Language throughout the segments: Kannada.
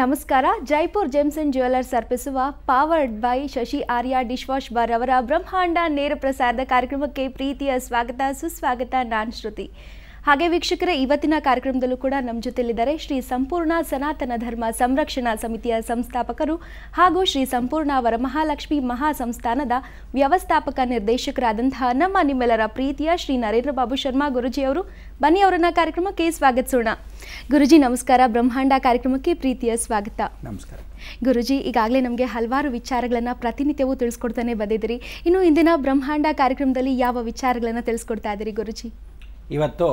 ನಮಸ್ಕಾರ ಜೈಪುರ್ ಜೆಮ್ಸ್ ಅಂಡ್ ಜ್ಯುವೆಲರ್ಸ್ ಅರ್ಪಿಸುವ powered by Shashi Arya dishwash bar ಅವರ ಬ್ರಹ್ಮಾಂಡ ನೇರ ಪ್ರಸಾರದ ಕಾರ್ಯಕ್ರಮಕ್ಕೆ ಪ್ರೀತಿಯ ಸ್ವಾಗತ ಸುಸ್ವಾಗತ ನಾನ್ ಶ್ರುತಿ ಹಾಗೆ ವೀಕ್ಷಕರೇ ಇವತ್ತಿನ ಕಾರ್ಯಕ್ರಮದಲ್ಲೂ ಕೂಡ ನಮ್ಮ ಜೊತೆಯಲ್ಲಿದ್ದಾರೆ ಶ್ರೀ ಸಂಪೂರ್ಣ ಸನಾತನ ಧರ್ಮ ಸಂರಕ್ಷಣಾ ಸಮಿತಿಯ ಸಂಸ್ಥಾಪಕರು ಹಾಗೂ ಶ್ರೀ ಸಂಪೂರ್ಣ ವರಮಹಾಲಕ್ಷ್ಮಿ ಮಹಾ ಸಂಸ್ಥಾನದ ವ್ಯವಸ್ಥಾಪಕ ನಿರ್ದೇಶಕರಾದಂತಹ ನಮ್ಮ ನಿಮ್ಮೆಲ್ಲರ ಪ್ರೀತಿಯ ಶ್ರೀ ನರೇಂದ್ರ ಬಾಬು ಶರ್ಮಾ ಗುರುಜಿ ಅವರು ಬನ್ನಿ ಅವರನ್ನ ಕಾರ್ಯಕ್ರಮಕ್ಕೆ ಸ್ವಾಗತಿಸೋಣ ಗುರುಜಿ ನಮಸ್ಕಾರ ಬ್ರಹ್ಮಾಂಡ ಕಾರ್ಯಕ್ರಮಕ್ಕೆ ಪ್ರೀತಿಯ ಸ್ವಾಗತ ನಮಸ್ಕಾರ ಗುರುಜಿ ಈಗಾಗಲೇ ನಮಗೆ ಹಲವಾರು ವಿಚಾರಗಳನ್ನು ಪ್ರತಿನಿತ್ಯವೂ ತಿಳಿಸ್ಕೊಡ್ತಾನೆ ಬಂದಿದ್ದೀರಿ ಇನ್ನು ಇಂದಿನ ಬ್ರಹ್ಮಾಂಡ ಕಾರ್ಯಕ್ರಮದಲ್ಲಿ ಯಾವ ವಿಚಾರಗಳನ್ನು ತಿಳಿಸ್ಕೊಡ್ತಾ ಇದ್ದೀರಿ ಗುರುಜಿ ಇವತ್ತು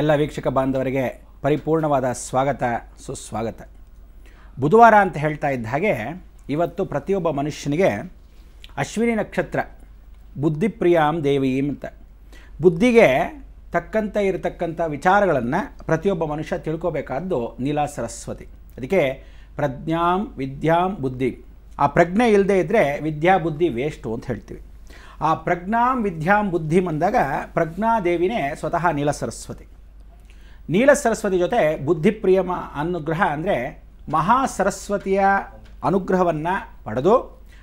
ಎಲ್ಲ ವೀಕ್ಷಕ ಬಾಂಧವರಿಗೆ ಪರಿಪೂರ್ಣವಾದ ಸ್ವಾಗತ ಸುಸ್ವಾಗತ ಬುಧವಾರ ಅಂತ ಹೇಳ್ತಾ ಇದ್ದ ಹಾಗೆ ಇವತ್ತು ಪ್ರತಿಯೊಬ್ಬ ಮನುಷ್ಯನಿಗೆ ಅಶ್ವಿನಿ ನಕ್ಷತ್ರ ಬುದ್ಧಿಪ್ರಿಯಾಂ ದೇವಿ ಅಂತ ಬುದ್ಧಿಗೆ ತಕ್ಕಂತೆ ಇರತಕ್ಕಂಥ ವಿಚಾರಗಳನ್ನು ಪ್ರತಿಯೊಬ್ಬ ಮನುಷ್ಯ ತಿಳ್ಕೋಬೇಕಾದ್ದು ನೀಲಾ ಸರಸ್ವತಿ ಅದಕ್ಕೆ ಪ್ರಜ್ಞಾಂ ವಿದ್ಯಾಂ ಬುದ್ಧಿ ಆ ಪ್ರಜ್ಞೆ ಇಲ್ಲದೇ ಇದ್ದರೆ ವಿದ್ಯಾ ಬುದ್ಧಿ ವೇಸ್ಟು ಅಂತ ಹೇಳ್ತೀವಿ ಆ ಪ್ರಜ್ಞಾಂ ವಿದ್ಯಾಂ ಬುದ್ಧಿಂ ಅಂದಾಗ ಪ್ರಜ್ಞಾದೇವಿನೇ ಸ್ವತಃ ನೀಲ ಸರಸ್ವತಿ ನೀಲ ಸರಸ್ವತಿ ಜೊತೆ ಬುದ್ಧಿಪ್ರಿಯಮ ಅನುಗ್ರಹ ಅಂದರೆ ಮಹಾ ಸರಸ್ವತಿಯ ಅನುಗ್ರಹವನ್ನು ಪಡೆದು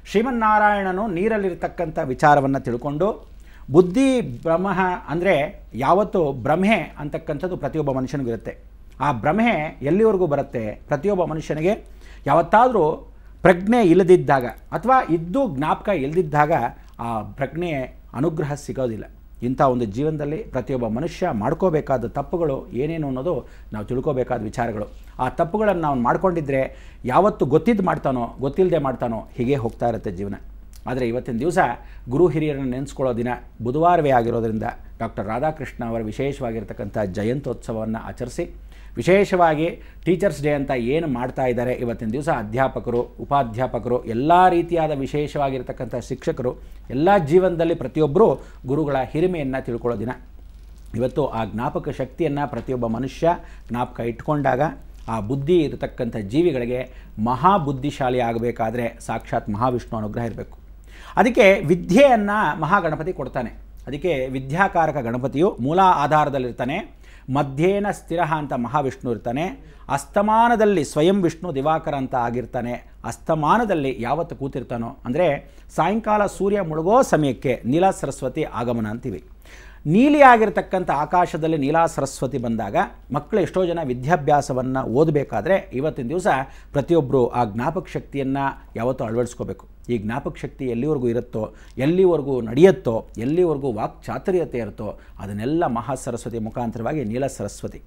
ಶ್ರೀಮನ್ನಾರಾಯಣನು ನೀರಲ್ಲಿರತಕ್ಕಂಥ ವಿಚಾರವನ್ನು ತಿಳ್ಕೊಂಡು ಬುದ್ಧಿ ಬ್ರಹ್ಮ ಅಂದರೆ ಯಾವತ್ತು ಬ್ರಹ್ಮೆ ಅಂತಕ್ಕಂಥದ್ದು ಪ್ರತಿಯೊಬ್ಬ ಇರುತ್ತೆ ಆ ಬ್ರಹ್ಮೆ ಎಲ್ಲಿವರೆಗೂ ಬರುತ್ತೆ ಪ್ರತಿಯೊಬ್ಬ ಮನುಷ್ಯನಿಗೆ ಯಾವತ್ತಾದರೂ ಪ್ರಜ್ಞೆ ಇಲ್ಲದಿದ್ದಾಗ ಅಥವಾ ಇದ್ದು ಜ್ಞಾಪಕ ಇಲ್ಲದಿದ್ದಾಗ ಆ ಪ್ರಜ್ಞೆ ಅನುಗ್ರಹ ಸಿಗೋದಿಲ್ಲ ಇಂಥ ಒಂದು ಜೀವನದಲ್ಲಿ ಪ್ರತಿಯೊಬ್ಬ ಮನುಷ್ಯ ಮಾಡ್ಕೋಬೇಕಾದ ತಪ್ಪುಗಳು ಏನೇನು ಅನ್ನೋದು ನಾವು ತಿಳ್ಕೋಬೇಕಾದ ವಿಚಾರಗಳು ಆ ತಪ್ಪುಗಳನ್ನು ನಾವು ಮಾಡ್ಕೊಂಡಿದ್ರೆ ಯಾವತ್ತು ಗೊತ್ತಿದ್ದು ಮಾಡ್ತಾನೋ ಗೊತ್ತಿಲ್ಲದೆ ಮಾಡ್ತಾನೋ ಹೀಗೆ ಹೋಗ್ತಾ ಇರುತ್ತೆ ಜೀವನ ಆದರೆ ಇವತ್ತಿನ ದಿವಸ ಗುರು ಹಿರಿಯರನ್ನು ನೆನೆಸ್ಕೊಳ್ಳೋ ದಿನ ಬುಧವಾರವೇ ಆಗಿರೋದರಿಂದ ಡಾಕ್ಟರ್ ರಾಧಾಕೃಷ್ಣ ಅವರ ವಿಶೇಷವಾಗಿರ್ತಕ್ಕಂಥ ಜಯಂತ್ಯೋತ್ಸವವನ್ನು ಆಚರಿಸಿ ವಿಶೇಷವಾಗಿ ಟೀಚರ್ಸ್ ಡೇ ಅಂತ ಏನು ಮಾಡ್ತಾ ಇದ್ದಾರೆ ಇವತ್ತಿನ ದಿವಸ ಅಧ್ಯಾಪಕರು ಉಪಾಧ್ಯಾಪಕರು ಎಲ್ಲ ರೀತಿಯಾದ ವಿಶೇಷವಾಗಿರ್ತಕ್ಕಂಥ ಶಿಕ್ಷಕರು ಎಲ್ಲ ಜೀವನದಲ್ಲಿ ಪ್ರತಿಯೊಬ್ಬರೂ ಗುರುಗಳ ಹಿರಿಮೆಯನ್ನು ತಿಳ್ಕೊಳ್ಳೋ ದಿನ ಇವತ್ತು ಆ ಜ್ಞಾಪಕ ಶಕ್ತಿಯನ್ನು ಪ್ರತಿಯೊಬ್ಬ ಮನುಷ್ಯ ಜ್ಞಾಪಕ ಇಟ್ಕೊಂಡಾಗ ಆ ಬುದ್ಧಿ ಇರತಕ್ಕಂಥ ಜೀವಿಗಳಿಗೆ ಮಹಾಬುದ್ಧಿಶಾಲಿ ಆಗಬೇಕಾದ್ರೆ ಸಾಕ್ಷಾತ್ ಮಹಾವಿಷ್ಣು ಅನುಗ್ರಹ ಇರಬೇಕು ಅದಕ್ಕೆ ವಿದ್ಯೆಯನ್ನು ಮಹಾಗಣಪತಿ ಕೊಡ್ತಾನೆ ಅದಕ್ಕೆ ವಿದ್ಯಾಕಾರಕ ಗಣಪತಿಯು ಮೂಲ ಆಧಾರದಲ್ಲಿರ್ತಾನೆ ಮಧ್ಯೇನ ಸ್ಥಿರ ಅಂತ ಮಹಾವಿಷ್ಣು ಇರ್ತಾನೆ ಅಸ್ತಮಾನದಲ್ಲಿ ಸ್ವಯಂ ವಿಷ್ಣು ದಿವಾಕರ ಅಂತ ಆಗಿರ್ತಾನೆ ಅಸ್ತಮಾನದಲ್ಲಿ ಯಾವತ್ತು ಕೂತಿರ್ತಾನೋ ಅಂದರೆ ಸಾಯಂಕಾಲ ಸೂರ್ಯ ಮುಳುಗೋ ಸಮಯಕ್ಕೆ ನೀಲ ಸರಸ್ವತಿ ಆಗಮನ ಅಂತೀವಿ ನೀಲಿಯಾಗಿರ್ತಕ್ಕಂಥ ಆಕಾಶದಲ್ಲಿ ನೀಲಾ ಸರಸ್ವತಿ ಬಂದಾಗ ಮಕ್ಕಳು ಎಷ್ಟೋ ಜನ ವಿದ್ಯಾಭ್ಯಾಸವನ್ನು ಓದಬೇಕಾದ್ರೆ ಇವತ್ತಿನ ದಿವಸ ಪ್ರತಿಯೊಬ್ಬರು ಆ ಜ್ಞಾಪಕ ಶಕ್ತಿಯನ್ನು ಯಾವತ್ತೂ ಅಳವಡಿಸ್ಕೋಬೇಕು ಈ ಜ್ಞಾಪಕ ಶಕ್ತಿ ಎಲ್ಲಿವರೆಗೂ ಇರುತ್ತೋ ಎಲ್ಲಿವರೆಗೂ ನಡೆಯುತ್ತೋ ಎಲ್ಲಿವರೆಗೂ ವಾಕ್ ಚಾತುರ್ಯತೆ ಇರುತ್ತೋ ಅದನ್ನೆಲ್ಲ ಮಹಾ ಸರಸ್ವತಿ ಮುಖಾಂತರವಾಗಿ ನೀಲ ಸರಸ್ವತಿ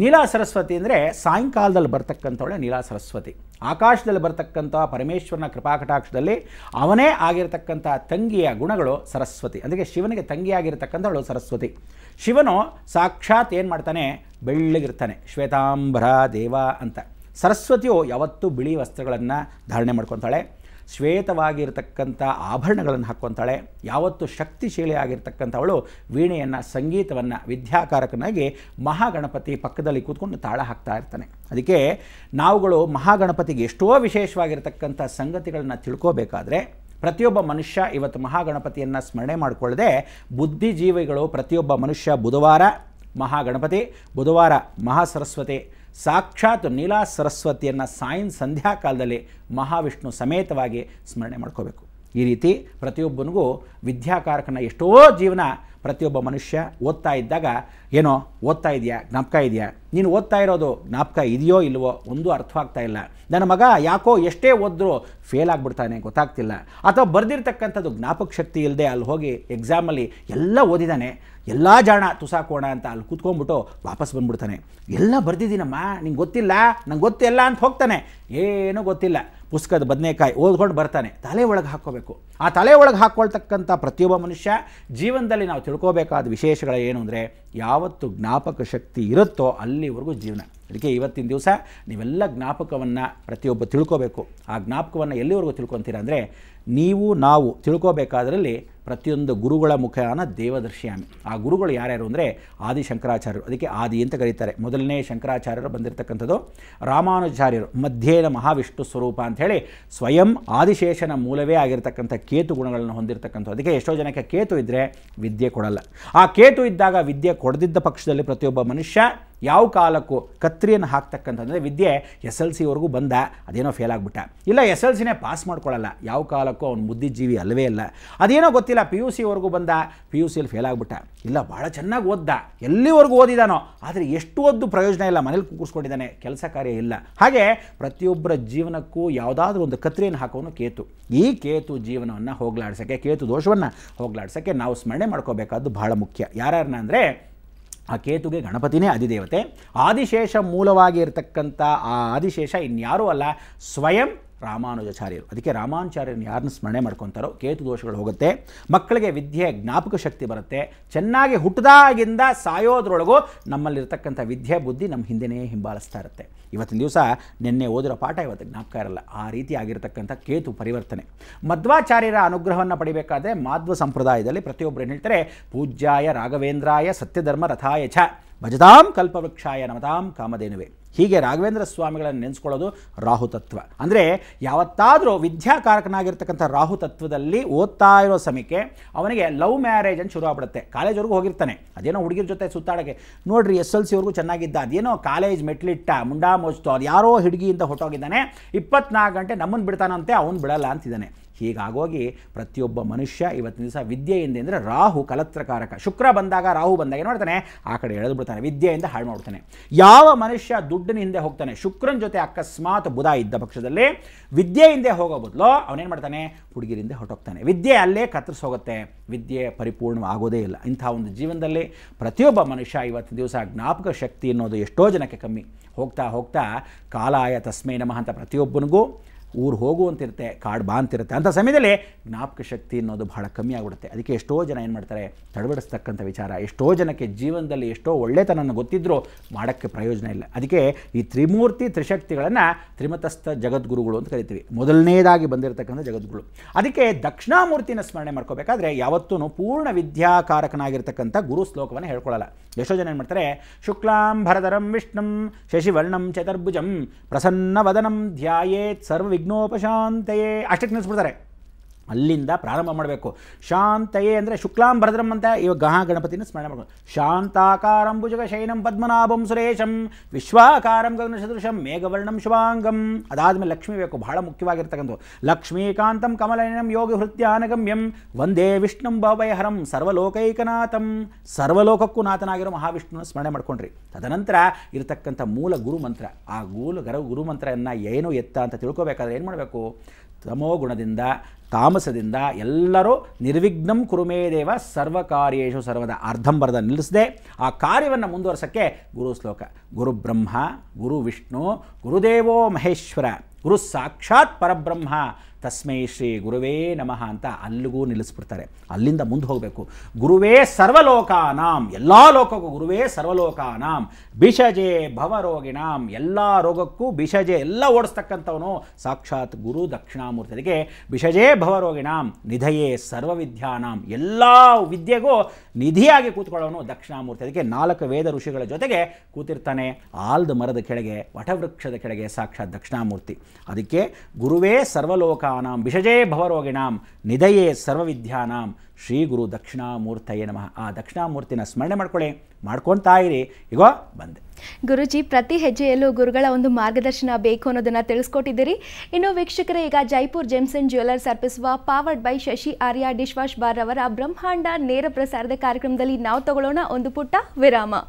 ನೀಲ ಸರಸ್ವತಿ ಅಂದರೆ ಸಾಯಂಕಾಲದಲ್ಲಿ ಬರ್ತಕ್ಕಂಥವಳೆ ನೀಲ ಸರಸ್ವತಿ ಆಕಾಶದಲ್ಲಿ ಬರ್ತಕ್ಕಂಥ ಪರಮೇಶ್ವರನ ಕೃಪಾಕಟಾಕ್ಷದಲ್ಲಿ ಅವನೇ ಆಗಿರತಕ್ಕಂಥ ತಂಗಿಯ ಗುಣಗಳು ಸರಸ್ವತಿ ಅಂದರೆ ಶಿವನಿಗೆ ತಂಗಿಯಾಗಿರ್ತಕ್ಕಂಥವಳು ಸರಸ್ವತಿ ಶಿವನು ಸಾಕ್ಷಾತ್ ಏನು ಮಾಡ್ತಾನೆ ಬೆಳ್ಳಗಿರ್ತಾನೆ ಶ್ವೇತಾಂಬರ ದೇವ ಅಂತ ಸರಸ್ವತಿಯು ಯಾವತ್ತೂ ಬಿಳಿ ವಸ್ತ್ರಗಳನ್ನು ಧಾರಣೆ ಮಾಡ್ಕೊತಾಳೆ ಶ್ವೇತವಾಗಿರ್ತಕ್ಕಂಥ ಆಭರಣಗಳನ್ನು ಹಾಕ್ಕೊತಾಳೆ ಯಾವತ್ತು ಶಕ್ತಿಶೀಲಿಯಾಗಿರ್ತಕ್ಕಂಥವಳು ವೀಣೆಯನ್ನು ಸಂಗೀತವನ್ನು ವಿದ್ಯಾಕಾರಕನಾಗಿ ಮಹಾಗಣಪತಿ ಪಕ್ಕದಲ್ಲಿ ಕೂತ್ಕೊಂಡು ತಾಳ ಹಾಕ್ತಾ ಇರ್ತಾನೆ ಅದಕ್ಕೆ ನಾವುಗಳು ಮಹಾಗಣಪತಿಗೆ ಎಷ್ಟೋ ವಿಶೇಷವಾಗಿರ್ತಕ್ಕಂಥ ಸಂಗತಿಗಳನ್ನು ತಿಳ್ಕೋಬೇಕಾದ್ರೆ ಪ್ರತಿಯೊಬ್ಬ ಮನುಷ್ಯ ಇವತ್ತು ಮಹಾಗಣಪತಿಯನ್ನು ಸ್ಮರಣೆ ಮಾಡಿಕೊಳ್ಳದೆ ಬುದ್ಧಿಜೀವಿಗಳು ಪ್ರತಿಯೊಬ್ಬ ಮನುಷ್ಯ ಬುಧವಾರ ಮಹಾಗಣಪತಿ ಬುಧವಾರ ಮಹಾಸರಸ್ವತಿ ಸಾಕ್ಷಾತ್ ನೀಲಾ ಸರಸ್ವತಿಯನ್ನು ಸಾಯಂ ಸಂಧ್ಯಾಕಾಲದಲ್ಲಿ ಮಹಾವಿಷ್ಣು ಸಮೇತವಾಗಿ ಸ್ಮರಣೆ ಮಾಡ್ಕೋಬೇಕು ಈ ರೀತಿ ಪ್ರತಿಯೊಬ್ಬನಿಗೂ ವಿದ್ಯಾಕಾರಕನ ಎಷ್ಟೋ ಜೀವನ ಪ್ರತಿಯೊಬ್ಬ ಮನುಷ್ಯ ಓದ್ತಾ ಇದ್ದಾಗ ಏನೋ ಓದ್ತಾ ಇದೆಯಾ ಜ್ಞಾಪಕ ಇದೆಯಾ ನೀನು ಓದ್ತಾ ಇರೋದು ಜ್ಞಾಪಕ ಇದೆಯೋ ಇಲ್ಲವೋ ಒಂದು ಅರ್ಥವಾಗ್ತಾ ಇಲ್ಲ ನನ್ನ ಮಗ ಯಾಕೋ ಎಷ್ಟೇ ಓದ್ರೂ ಫೇಲ್ ಆಗಿಬಿಡ್ತಾನೆ ಗೊತ್ತಾಗ್ತಿಲ್ಲ ಅಥವಾ ಬರೆದಿರ್ತಕ್ಕಂಥದ್ದು ಜ್ಞಾಪಕ ಶಕ್ತಿ ಇಲ್ಲದೆ ಅಲ್ಲಿ ಹೋಗಿ ಎಕ್ಸಾಮಲ್ಲಿ ಎಲ್ಲ ಓದಿದ್ದಾನೆ ಎಲ್ಲ ಜಾಣ ತುಸಾಕೋಣ ಅಂತ ಅಲ್ಲಿ ಕೂತ್ಕೊಂಡ್ಬಿಟ್ಟು ವಾಪಸ್ ಬಂದ್ಬಿಡ್ತಾನೆ ಎಲ್ಲ ಬರೆದಿದ್ದೀನಮ್ಮ ನಿಂಗೆ ಗೊತ್ತಿಲ್ಲ ನಂಗೆ ಗೊತ್ತಿಲ್ಲ ಅಂತ ಹೋಗ್ತಾನೆ ಏನೂ ಗೊತ್ತಿಲ್ಲ ಪುಸ್ತಕದ ಬದನೆಕಾಯಿ ಓದ್ಕೊಂಡು ಬರ್ತಾನೆ ತಲೆ ಒಳಗೆ ಹಾಕ್ಕೋಬೇಕು ಆ ತಲೆ ಒಳಗೆ ಹಾಕ್ಕೊಳ್ತಕ್ಕಂಥ ಪ್ರತಿಯೊಬ್ಬ ಮನುಷ್ಯ ಜೀವನದಲ್ಲಿ ನಾವು ತಿಳ್ಕೋಬೇಕಾದ ವಿಶೇಷಗಳು ಏನು ಅಂದರೆ ಯಾವತ್ತು ಜ್ಞಾಪಕ ಶಕ್ತಿ ಇರುತ್ತೋ ಅಲ್ಲಿವರೆಗೂ ಜೀವನ ಅದಕ್ಕೆ ಇವತ್ತಿನ ದಿವಸ ನೀವೆಲ್ಲ ಜ್ಞಾಪಕವನ್ನು ಪ್ರತಿಯೊಬ್ಬ ತಿಳ್ಕೋಬೇಕು ಆ ಜ್ಞಾಪಕವನ್ನು ಎಲ್ಲಿವರೆಗೂ ತಿಳ್ಕೊತೀರ ಅಂದರೆ ನೀವು ನಾವು ತಿಳ್ಕೋಬೇಕಾದ್ರಲ್ಲಿ ಪ್ರತಿಯೊಂದು ಗುರುಗಳ ಮುಖಾನ ದೇವದರ್ಶಿಯಾಮಿ ಆ ಗುರುಗಳು ಯಾರ್ಯಾರು ಅಂದರೆ ಆದಿ ಶಂಕರಾಚಾರ್ಯರು ಅದಕ್ಕೆ ಆದಿ ಅಂತ ಕರೀತಾರೆ ಮೊದಲನೇ ಶಂಕರಾಚಾರ್ಯರು ಬಂದಿರತಕ್ಕಂಥದ್ದು ರಾಮಾನುಚಾರ್ಯರು ಮಧ್ಯೇನ ಮಹಾವಿಷ್ಣು ಸ್ವರೂಪ ಅಂಥೇಳಿ ಸ್ವಯಂ ಆದಿಶೇಷನ ಮೂಲವೇ ಆಗಿರತಕ್ಕಂಥ ಕೇತು ಗುಣಗಳನ್ನು ಹೊಂದಿರತಕ್ಕಂಥದ್ದು ಅದಕ್ಕೆ ಎಷ್ಟೋ ಜನಕ್ಕೆ ಕೇತು ಇದ್ದರೆ ವಿದ್ಯೆ ಕೊಡಲ್ಲ ಆ ಕೇತು ಇದ್ದಾಗ ವಿದ್ಯೆ ಕೊಡದಿದ್ದ ಪಕ್ಷದಲ್ಲಿ ಪ್ರತಿಯೊಬ್ಬ ಮನುಷ್ಯ ಯಾವ ಕಾಲಕ್ಕೂ ಕತ್ರಿಯನ್ನು ಹಾಕ್ತಕ್ಕಂಥದ್ದು ವಿದ್ಯೆ ಎಸ್ ಎಲ್ ಸಿವರೆಗೂ ಬಂದ ಅದೇನೋ ಫೇಲ್ ಆಗಿಬಿಟ್ಟ ಇಲ್ಲ ಎಸ್ ಎಲ್ ಸಿನೇ ಪಾಸ್ ಮಾಡ್ಕೊಳ್ಳಲ್ಲ ಯಾವ ಕಾಲಕ್ಕೂ ಅವ್ನು ಬುದ್ಧಿಜೀವಿ ಅಲ್ಲವೇ ಇಲ್ಲ ಅದೇನೋ ಗೊತ್ತಿಲ್ಲ ಗೊತ್ತಿಲ್ಲ ಪಿ ಯು ಸಿವರೆಗೂ ಬಂದ ಪಿ ಯು ಸಿಯಲ್ಲಿ ಫೇಲ್ ಆಗಿಬಿಟ್ಟ ಇಲ್ಲ ಭಾಳ ಚೆನ್ನಾಗಿ ಓದ್ದ ಎಲ್ಲಿವರೆಗೂ ಓದಿದಾನೋ ಆದರೆ ಎಷ್ಟು ಓದ್ದು ಪ್ರಯೋಜನ ಇಲ್ಲ ಮನೇಲಿ ಕೂಗಿಸ್ಕೊಂಡಿದ್ದಾನೆ ಕೆಲಸ ಕಾರ್ಯ ಇಲ್ಲ ಹಾಗೆ ಪ್ರತಿಯೊಬ್ಬರ ಜೀವನಕ್ಕೂ ಯಾವುದಾದ್ರೂ ಒಂದು ಕತ್ರಿಯನ್ನು ಹಾಕೋನು ಕೇತು ಈ ಕೇತು ಜೀವನವನ್ನು ಹೋಗ್ಲಾಡ್ಸೋಕ್ಕೆ ಕೇತು ದೋಷವನ್ನು ಹೋಗ್ಲಾಡ್ಸೋಕ್ಕೆ ನಾವು ಸ್ಮರಣೆ ಮಾಡ್ಕೋಬೇಕಾದ್ದು ಭಾಳ ಮುಖ್ಯ ಯಾರ್ಯಾರನ್ನ ಅಂದರೆ ಆ ಕೇತುಗೆ ಗಣಪತಿನೇ ಅಧಿದೇವತೆ ಆದಿಶೇಷ ಮೂಲವಾಗಿ ಇರತಕ್ಕಂಥ ಆ ಆದಿಶೇಷ ಇನ್ಯಾರೂ ಅಲ್ಲ ಸ್ವಯಂ ರಾಮಾನುಜಾಚಾರ್ಯರು ಅದಕ್ಕೆ ರಾಮಾನುಚಾರ್ಯರನ್ನು ಯಾರನ್ನು ಸ್ಮರಣೆ ಮಾಡ್ಕೊತಾರೋ ಕೇತು ದೋಷಗಳು ಹೋಗುತ್ತೆ ಮಕ್ಕಳಿಗೆ ವಿದ್ಯೆ ಜ್ಞಾಪಕ ಶಕ್ತಿ ಬರುತ್ತೆ ಚೆನ್ನಾಗಿ ಹುಟ್ಟದಾಗಿಂದ ಸಾಯೋದ್ರೊಳಗೂ ನಮ್ಮಲ್ಲಿರ್ತಕ್ಕಂಥ ವಿದ್ಯೆ ಬುದ್ಧಿ ನಮ್ಮ ಹಿಂದೆಯೇ ಹಿಂಬಾಲಿಸ್ತಾ ಇರುತ್ತೆ ಇವತ್ತಿನ ದಿವಸ ನಿನ್ನೆ ಓದಿರೋ ಪಾಠ ಇವತ್ತು ಜ್ಞಾಪಕ ಇರಲ್ಲ ಆ ರೀತಿ ಆಗಿರತಕ್ಕಂಥ ಕೇತು ಪರಿವರ್ತನೆ ಮಧ್ವಾಚಾರ್ಯರ ಅನುಗ್ರಹವನ್ನು ಪಡಿಬೇಕಾದ್ರೆ ಮಾಧ್ವ ಸಂಪ್ರದಾಯದಲ್ಲಿ ಪ್ರತಿಯೊಬ್ಬರು ಏನು ಹೇಳ್ತಾರೆ ಪೂಜ್ಯಾಯ ರಾಘವೇಂದ್ರಾಯ ಸತ್ಯಧರ್ಮ ರಥಾಯ ಛ ಭಜತಾಂ ಕಲ್ಪವೃಕ್ಷಾಯ ನಮತಾಂ ಕಾಮಧೇನುವೆ ಹೀಗೆ ರಾಘವೇಂದ್ರ ಸ್ವಾಮಿಗಳನ್ನು ನೆನೆಸ್ಕೊಳ್ಳೋದು ರಾಹುತತ್ವ ಅಂದರೆ ಯಾವತ್ತಾದರೂ ವಿದ್ಯಾಕಾರಕನಾಗಿರ್ತಕ್ಕಂಥ ರಾಹುತತ್ವದಲ್ಲಿ ಓದ್ತಾ ಇರೋ ಸಮಯಕ್ಕೆ ಅವನಿಗೆ ಲವ್ ಮ್ಯಾರೇಜ್ ಅಂತ ಶುರು ಆಗ್ಬಿಡುತ್ತೆ ಕಾಲೇಜ್ವರೆಗೂ ಹೋಗಿರ್ತಾನೆ ಅದೇನೋ ಹುಡುಗಿರ ಜೊತೆ ಸುತ್ತಾಡೋಕ್ಕೆ ನೋಡ್ರಿ ಎಸ್ ಎಲ್ ಸಿವರೆಗೂ ಚೆನ್ನಾಗಿದ್ದ ಅದೇನೋ ಕಾಲೇಜ್ ಮೆಟ್ಲಿಟ್ಟ ಮುಂಡಾ ಅದು ಯಾರೋ ಹಿಡ್ಗಿಯಿಂದ ಹೊಟ್ಟೋಗಿದ್ದಾನೆ ಇಪ್ಪತ್ನಾಲ್ಕು ಗಂಟೆ ನಮ್ಮನ್ನು ಬಿಡ್ತಾನಂತೆ ಅವನು ಬಿಡಲ್ಲ ಅಂತಿದ್ದಾನೆ ಹೀಗಾಗೋಗಿ ಪ್ರತಿಯೊಬ್ಬ ಮನುಷ್ಯ ಇವತ್ತಿನ ದಿವಸ ವಿದ್ಯೆಯಿಂದ ಅಂದರೆ ರಾಹು ಕಲತ್ರಕಾರಕ ಶುಕ್ರ ಬಂದಾಗ ರಾಹು ಬಂದಾಗ ಏನು ಮಾಡ್ತಾನೆ ಆ ಕಡೆ ಎಳೆದು ಬಿಡ್ತಾನೆ ವಿದ್ಯೆಯಿಂದ ಹಾಳು ಮಾಡ್ತಾನೆ ಯಾವ ಮನುಷ್ಯ ದುಡ್ಡಿನ ಹಿಂದೆ ಹೋಗ್ತಾನೆ ಶುಕ್ರನ ಜೊತೆ ಅಕಸ್ಮಾತ್ ಬುಧ ಇದ್ದ ಪಕ್ಷದಲ್ಲಿ ವಿದ್ಯೆ ಹೋಗೋ ಬದಲು ಅವನೇನು ಮಾಡ್ತಾನೆ ಹುಡುಗಿರಿಂದ ಹೊಟ್ಟೋಗ್ತಾನೆ ವಿದ್ಯೆ ಅಲ್ಲೇ ಕತ್ತರಿಸೋಗುತ್ತೆ ವಿದ್ಯೆ ಪರಿಪೂರ್ಣವಾಗೋದೇ ಇಲ್ಲ ಇಂಥ ಒಂದು ಜೀವನದಲ್ಲಿ ಪ್ರತಿಯೊಬ್ಬ ಮನುಷ್ಯ ಇವತ್ತಿನ ದಿವಸ ಜ್ಞಾಪಕ ಶಕ್ತಿ ಅನ್ನೋದು ಎಷ್ಟೋ ಜನಕ್ಕೆ ಕಮ್ಮಿ ಹೋಗ್ತಾ ಹೋಗ್ತಾ ಕಾಲಾಯ ತಸ್ಮೈ ನಮಃ ಅಂತ ಪ್ರತಿಯೊಬ್ಬನಿಗೂ ಊರು ಹೋಗುವಂತಿರುತ್ತೆ ಕಾಡು ಬಾ ಅಂತಿರುತ್ತೆ ಅಂಥ ಸಮಯದಲ್ಲಿ ಜ್ಞಾಪಕ ಶಕ್ತಿ ಅನ್ನೋದು ಬಹಳ ಕಮ್ಮಿ ಆಗಿಬಿಡುತ್ತೆ ಅದಕ್ಕೆ ಎಷ್ಟೋ ಜನ ಏನು ಮಾಡ್ತಾರೆ ತಡಬಡಿಸ್ತಕ್ಕಂಥ ವಿಚಾರ ಎಷ್ಟೋ ಜನಕ್ಕೆ ಜೀವನದಲ್ಲಿ ಎಷ್ಟೋ ಒಳ್ಳೆತನ ಗೊತ್ತಿದ್ದರೂ ಮಾಡೋಕ್ಕೆ ಪ್ರಯೋಜನ ಇಲ್ಲ ಅದಕ್ಕೆ ಈ ತ್ರಿಮೂರ್ತಿ ತ್ರಿಶಕ್ತಿಗಳನ್ನು ತ್ರಿಮತಸ್ಥ ಜಗದ್ಗುರುಗಳು ಅಂತ ಕರಿತೀವಿ ಮೊದಲನೇದಾಗಿ ಬಂದಿರತಕ್ಕಂಥ ಜಗದ್ಗುರು ಅದಕ್ಕೆ ದಕ್ಷಿಣಾಮೂರ್ತಿನ ಸ್ಮರಣೆ ಮಾಡ್ಕೋಬೇಕಾದ್ರೆ ಯಾವತ್ತೂ ಪೂರ್ಣ ವಿದ್ಯಾಕಾರಕನಾಗಿರ್ತಕ್ಕಂಥ ಗುರು ಶ್ಲೋಕವನ್ನು ಹೇಳ್ಕೊಳ್ಳಲ್ಲ ಎಷ್ಟೋ ಜನ ಏನು ಮಾಡ್ತಾರೆ ಶುಕ್ಲಾಂ ಭರಧರಂ ವಿಷ್ಣಂ ಶಶಿವರ್ಣಂ ಚತುರ್ಭುಜಂ ಪ್ರಸನ್ನ ವದನಂ ಧ್ಯಾಯೇತ್ ಸರ್ವ ವಿಘ್ನೋಪಶಾಂತೆಯೇ ಅಷ್ಟಕ್ಕೆ ನಿಲ್ಲಿಸ್ಬಿಡ್ತಾರೆ ಅಲ್ಲಿಂದ ಪ್ರಾರಂಭ ಮಾಡಬೇಕು ಶಾಂತಯೇ ಅಂದರೆ ಶುಕ್ಲಾಂ ಭರದ್ರಂ ಅಂತ ಇವಾಗ ಗಹ ಗಣಪತಿನ ಸ್ಮರಣೆ ಮಾಡ್ಕೊಂಡು ಶಾಂತಾಕಾರಂ ಭುಜಗ ಶೈನಂ ಪದ್ಮನಾಭಂ ಸುರೇಶಂ ವಿಶ್ವಾಕಾರಂ ಸದೃಶಂ ಮೇಘವರ್ಣಂ ಶುಭಾಂಗಂ ಅದಾದಮೇಲೆ ಲಕ್ಷ್ಮೀ ಬೇಕು ಬಹಳ ಮುಖ್ಯವಾಗಿರ್ತಕ್ಕಂಥ ಲಕ್ಷ್ಮೀಕಾಂತಂ ಕಮಲಯನಂ ಯೋಗಿ ಹೃತ್ಯಾನಗಮ್ಯಂ ವಿಷ್ಣು ವಿಷ್ಣುಂ ಭವಯಹರಂ ಸರ್ವಲೋಕೈಕನಾಥಂ ಸರ್ವಲೋಕಕ್ಕೂ ನಾಥನಾಗಿರೋ ಮಹಾವಿಷ್ಣುವನ್ನು ಸ್ಮರಣೆ ಮಾಡ್ಕೊಂಡ್ರಿ ತದನಂತರ ಇರತಕ್ಕಂಥ ಮೂಲ ಗುರುಮಂತ್ರ ಆ ಗೂಲ ಗರ ಗುರುಮಂತ್ರ ಏನು ಎತ್ತ ಅಂತ ತಿಳ್ಕೋಬೇಕಾದ್ರೆ ಏನು ಮಾಡಬೇಕು ತಮೋ ಗುಣದಿಂದ ತಾಮಸದಿಂದ ಎಲ್ಲರೂ ನಿರ್ವಿಘ್ನಂ ಕುರುಮೇದೇವ ಸರ್ವ ಕಾರ್ಯೇಶು ಸರ್ವದ ಅರ್ಧಂಬರ್ಧ ನಿಲ್ಲಿಸದೆ ಆ ಕಾರ್ಯವನ್ನು ಮುಂದುವರ್ಸೋಕ್ಕೆ ಗುರು ಶ್ಲೋಕ ಗುರು ಬ್ರಹ್ಮ ಗುರು ವಿಷ್ಣು ಗುರುದೇವೋ ಮಹೇಶ್ವರ ಗುರು ಸಾಕ್ಷಾತ್ ಪರಬ್ರಹ್ಮ ತಸ್ಮೈ ಶ್ರೀ ಗುರುವೇ ನಮಃ ಅಂತ ಅಲ್ಲಿಗೂ ನಿಲ್ಲಿಸ್ಬಿಡ್ತಾರೆ ಅಲ್ಲಿಂದ ಮುಂದೆ ಹೋಗಬೇಕು ಗುರುವೇ ಸರ್ವಲೋಕಾನಾಂ ಎಲ್ಲ ಲೋಕಕ್ಕೂ ಗುರುವೇ ಸರ್ವಲೋಕಾನಾಂ ಬಿಷಜೆ ಭವರೋಗಿಣಾಂ ಎಲ್ಲ ರೋಗಕ್ಕೂ ಬಿಷಜೆ ಎಲ್ಲ ಓಡಿಸ್ತಕ್ಕಂಥವನು ಸಾಕ್ಷಾತ್ ಗುರು ದಕ್ಷಿಣಾಮೂರ್ತಿಗೆ ಬಿಷಜೇ ಭವರೋಗಿಣಾಂ ನಿಧಯೇ ಸರ್ವವಿದ್ಯಾನಾಂ ಎಲ್ಲ ವಿದ್ಯೆಗೂ ನಿಧಿಯಾಗಿ ಕೂತ್ಕೊಳ್ಳೋನು ದಕ್ಷಿಣಾಮೂರ್ತಿ ಅದಕ್ಕೆ ನಾಲ್ಕು ವೇದ ಋಷಿಗಳ ಜೊತೆಗೆ ಕೂತಿರ್ತಾನೆ ಆಲ್ದ ಮರದ ಕೆಳಗೆ ವಟವೃಕ್ಷದ ಕೆಳಗೆ ಸಾಕ್ಷಾತ್ ದಕ್ಷಿಣಾಮೂರ್ತಿ ಅದಕ್ಕೆ ಗುರುವೇ ಸರ್ವಲೋಕ ರೋಗಾಂ ವಿಷಜೇ ಭವರೋಗಿಣಾಂ ನಿಧಯೇ ಸರ್ವವಿದ್ಯಾನಾಂ ಶ್ರೀ ಗುರು ದಕ್ಷಿಣಾಮೂರ್ತಯೇ ನಮಃ ಆ ದಕ್ಷಿಣಾಮೂರ್ತಿನ ಸ್ಮರಣೆ ಮಾಡ್ಕೊಳ್ಳಿ ಮಾಡ್ಕೊತಾ ಇರಿ ಈಗ ಬಂದೆ ಗುರುಜಿ ಪ್ರತಿ ಹೆಜ್ಜೆಯಲ್ಲೂ ಗುರುಗಳ ಒಂದು ಮಾರ್ಗದರ್ಶನ ಬೇಕು ಅನ್ನೋದನ್ನು ತಿಳಿಸ್ಕೊಟ್ಟಿದ್ದೀರಿ ಇನ್ನು ವೀಕ್ಷಕರೇ ಈಗ ಜೈಪುರ್ ಅಂಡ್ ಜ್ಯುವೆಲರ್ಸ್ ಅರ್ಪಿಸುವ powered by Shashi Arya dishwash bar ಅವರ ಬ್ರಹ್ಮಾಂಡ ನೇರ ಪ್ರಸಾರದ ಕಾರ್ಯಕ್ರಮದಲ್ಲಿ ನಾವು ತಗೊಳ್ಳೋಣ ಒಂದು ಪುಟ್ಟ ವಿರಾಮ